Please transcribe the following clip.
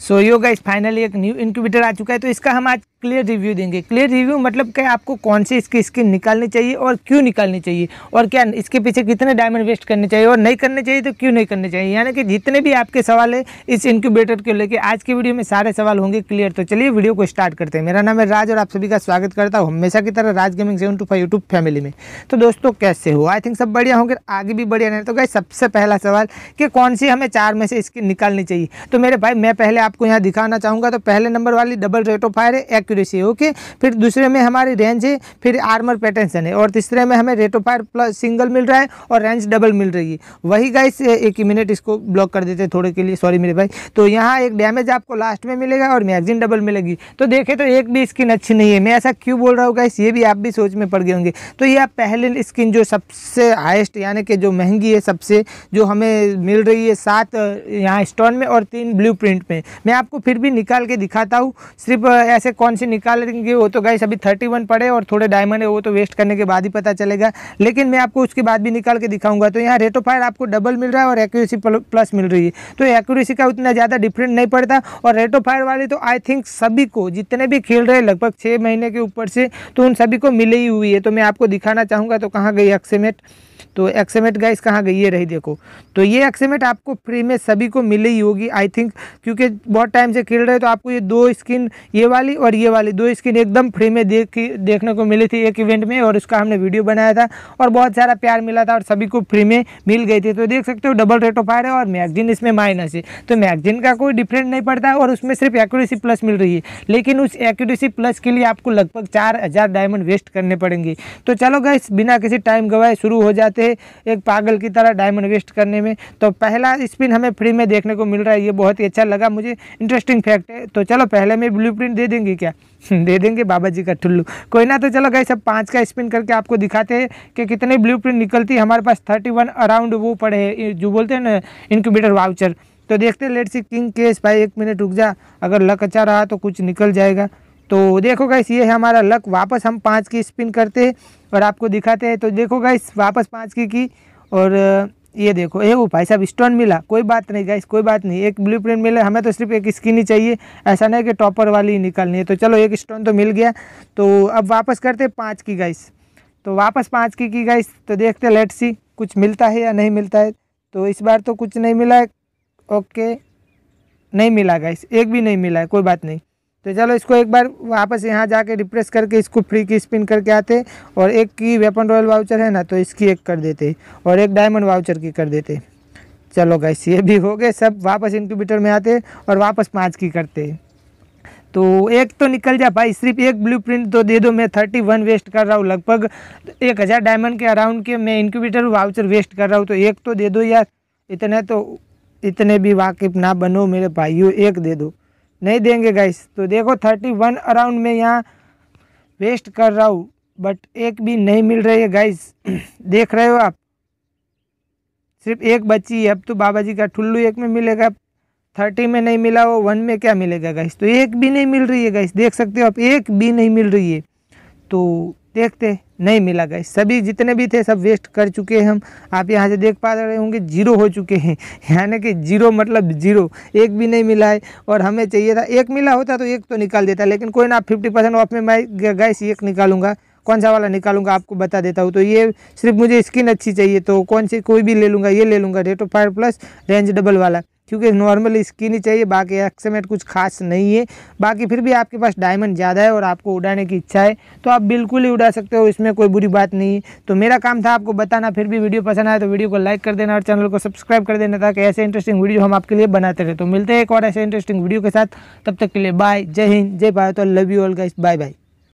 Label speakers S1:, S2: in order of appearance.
S1: सो yo guys finally एक new incubator आ चुका है तो इसका हम आज क्लियर रिव्यू देंगे क्लियर रिव्यू मतलब क्या आपको कौन सी इसकी स्किन निकालनी चाहिए और क्यों निकालनी चाहिए और क्या इसके पीछे कितने डायमंड वेस्ट करने चाहिए और नहीं करने चाहिए तो क्यों नहीं करने चाहिए यानी कि जितने भी आपके सवाल है इस इंक्यूबेटर को लेकर आज की वीडियो में सारे सवाल होंगे क्लियर तो चलिए वीडियो को स्टार्ट करते हैं मेरा नाम है राज और आप सभी का स्वागत करता हूँ हमेशा की तरह Raj gaming seven two five YouTube family में तो दोस्तों कैसे हो आई थिंक सब बढ़िया होंगे आगे भी बढ़िया नहीं तो गाइस सबसे पहला सवाल कि कौन सी हमें चार में से स्किन निकालनी चाहिए तो मेरे भाई मैं पहले आपको यहाँ दिखाना चाहूँगा तो पहले नंबर वाली डबल रेट ऑफ फायर है एक्यूरेसी ओके फिर दूसरे में हमारी रेंज है फिर आर्मर पैटर्न है और तीसरे में हमें rate of fire plus single मिल रहा है और रेंज डबल मिल रही है वही गाइस एक मिनट इसको ब्लॉक कर देते थोड़े के लिए सॉरी मेरे भाई तो यहाँ एक डैमेज आपको लास्ट में मिलेगा और मैगजीन डबल मिलेगी तो देखे तो एक भी स्किन अच्छी नहीं है मैं ऐसा क्यों बोल रहा हूँ गाइस ये भी आप भी सोच में पड़ गए होंगे तो ये आप पहले स्किन जो सबसे हाइस्ट यानी कि जो महंगी है सबसे जो हमें मिल रही है सात यहाँ स्टोन में और तीन ब्लू प्रिंट में मैं आपको फिर भी निकाल के दिखाता हूँ सिर्फ ऐसे कौन से निकालेंगे वो तो गाइस अभी थर्टी वन पड़े और थोड़े डायमंड है वो तो वेस्ट करने के बाद ही पता चलेगा लेकिन मैं आपको उसके बाद भी निकाल के दिखाऊंगा तो यहाँ रेट ऑफ फायर आपको डबल मिल रहा है और एक्यूरेसी प्लस मिल रही है तो एक्यूरेसी का उतना ज़्यादा डिफरेंट नहीं पड़ता और रेट ऑफ फायर वाले तो आई थिंक सभी को जितने भी खेल रहे लगभग छः महीने के ऊपर से तो उन सभी को मिली ही हुई है तो मैं आपको दिखाना चाहूँगा तो कहाँ गई एक्सेमेट तो एक्सेमेट गाइस कहाँ गई ये रही देखो तो ये एक्सेमेट आपको फ्री में सभी को मिली ही होगी आई थिंक क्योंकि बहुत टाइम से खेल रहे तो आपको ये दो स्किन ये वाली और ये वाली दो स्किन एकदम फ्री में देख देखने को मिली थी एक इवेंट में और उसका हमने वीडियो बनाया था और बहुत सारा प्यार मिला था और सभी को फ्री में मिल गई थी तो देख सकते हो डबल रेट ऑफ फायर है और मैगजीन इसमें माइनस है तो मैगजीन का कोई डिफरेंट नहीं पड़ता और उसमें सिर्फ एक्यूरेसी प्लस मिल रही है लेकिन उस एक्यूरेसी प्लस के लिए आपको लगभग चार डायमंड वेस्ट करने पड़ेंगे तो चलो गए बिना किसी टाइम गवाए शुरू हो जाए जाते हैं एक पागल की तरह डायमंड वेस्ट करने में तो पहला स्पिन हमें फ्री में देखने को मिल रहा है ये बहुत ही अच्छा लगा मुझे इंटरेस्टिंग फैक्ट है तो चलो पहले में ब्लू दे देंगे क्या दे देंगे बाबा जी का टुल्लू कोई ना तो चलो गए सब पाँच का स्पिन करके आपको दिखाते हैं कि कितने ब्लू निकलती है हमारे पास थर्टी वन अराउंड वो पड़े हैं जो बोलते हैं ना इनक्यूबेटर वाउचर तो देखते लेट सी किंग केस भाई एक मिनट रुक जा अगर लक अच्छा रहा तो कुछ निकल जाएगा तो देखो गाइस ये है हमारा लक वापस हम पाँच की स्पिन करते हैं और आपको दिखाते हैं तो देखो गाइस वापस पाँच की की और ये देखो ये वो भाई साहब स्टोन मिला कोई बात नहीं गाइस कोई बात नहीं एक ब्लू प्रिंट मिला हमें तो सिर्फ एक स्किन ही चाहिए ऐसा नहीं कि टॉपर वाली ही निकालनी है तो चलो एक स्टोन तो मिल गया तो अब वापस करते पाँच की गाइस तो वापस पाँच की की गाइस तो देखते लेट सी कुछ मिलता है या नहीं मिलता है तो इस बार तो कुछ नहीं मिला है ओके नहीं मिला गाइस एक भी नहीं मिला है कोई बात नहीं तो चलो इसको एक बार वापस यहाँ जाके रिप्रेस करके इसको फ्री की स्पिन करके आते और एक की वेपन रॉयल वाउचर है ना तो इसकी एक कर देते और एक डायमंड वाउचर की कर देते चलो गैस ये भी हो गए सब वापस इंक्यूबेटर में आते और वापस पाँच की करते तो एक तो निकल जा भाई सिर्फ एक ब्लूप्रिंट तो दे दो मैं थर्टी वन वेस्ट कर रहा हूँ लगभग एक हज़ार डायमंड के अराउंड के मैं इंक्यूबेटर वाउचर वेस्ट कर रहा हूँ तो एक तो दे दो यार इतने तो इतने भी वाकिफ ना बनो मेरे भाइयों एक दे दो नहीं देंगे गाइस तो देखो थर्टी वन अराउंड में यहाँ वेस्ट कर रहा हूँ बट एक भी नहीं मिल रही है गाइस देख रहे हो आप सिर्फ एक बची है अब तो बाबा जी का ठुल्लू एक में मिलेगा थर्टी में नहीं मिला वो वन में क्या मिलेगा गाइस तो एक भी नहीं मिल रही है गाइस देख सकते हो आप एक भी नहीं मिल रही है तो देखते नहीं मिला गए सभी जितने भी थे सब वेस्ट कर चुके हैं हम आप यहाँ से देख पा रहे होंगे जीरो हो चुके हैं यानी कि जीरो मतलब जीरो एक भी नहीं मिला है और हमें चाहिए था एक मिला होता तो एक तो निकाल देता लेकिन कोई ना फिफ्टी परसेंट ऑफ में मैं गैस एक निकालूंगा कौन सा वाला निकालूंगा आपको बता देता हूँ तो ये सिर्फ मुझे स्किन अच्छी चाहिए तो कौन सी कोई भी ले लूँगा ये ले लूँगा rate of fire plus range double वाला क्योंकि नॉर्मल स्किन ही चाहिए बाकी एक्समेट कुछ खास नहीं है बाकी फिर भी आपके पास डायमंड ज़्यादा है और आपको उड़ाने की इच्छा है तो आप बिल्कुल ही उड़ा सकते हो इसमें कोई बुरी बात नहीं है तो मेरा काम था आपको बताना फिर भी वीडियो पसंद आए तो वीडियो को लाइक कर देना और चैनल को सब्सक्राइब कर देना ताकि ऐसे इंटरेस्टिंग वीडियो हम आपके लिए बनाते रहे तो मिलते हैं एक और ऐसे इंटरेस्टिंग वीडियो के साथ तब तक के लिए बाय जय हिंद जय भारत और love you all guys bye bye